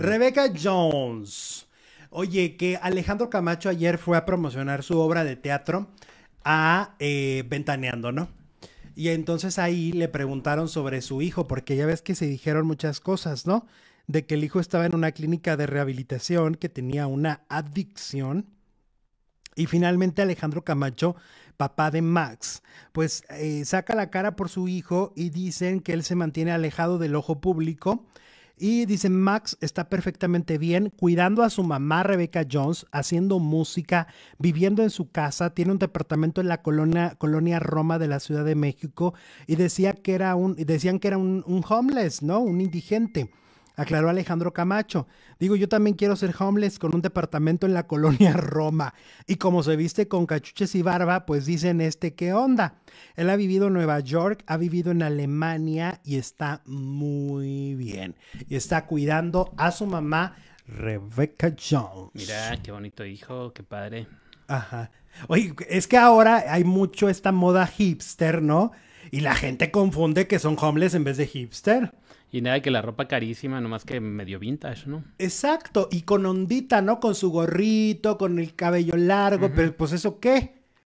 Rebeca Jones. Oye, que Alejandro Camacho ayer fue a promocionar su obra de teatro a eh, Ventaneando, ¿no? Y entonces ahí le preguntaron sobre su hijo, porque ya ves que se dijeron muchas cosas, ¿no? De que el hijo estaba en una clínica de rehabilitación, que tenía una adicción. Y finalmente Alejandro Camacho, papá de Max, pues eh, saca la cara por su hijo y dicen que él se mantiene alejado del ojo público y dice, Max está perfectamente bien cuidando a su mamá Rebecca Jones, haciendo música, viviendo en su casa, tiene un departamento en la colonia, colonia Roma de la Ciudad de México y decía que era un, decían que era un, un homeless, ¿no? Un indigente aclaró Alejandro Camacho. Digo, yo también quiero ser homeless con un departamento en la colonia Roma. Y como se viste con cachuches y barba, pues dicen este, ¿qué onda? Él ha vivido en Nueva York, ha vivido en Alemania y está muy bien. Y está cuidando a su mamá, Rebecca Jones. Mira, qué bonito hijo, qué padre. Ajá. Oye, es que ahora hay mucho esta moda hipster, ¿no? Y la gente confunde que son homeless en vez de hipster. Y nada, que la ropa carísima, nomás que medio vintage, ¿no? Exacto, y con ondita, ¿no? Con su gorrito, con el cabello largo, pero pues eso qué.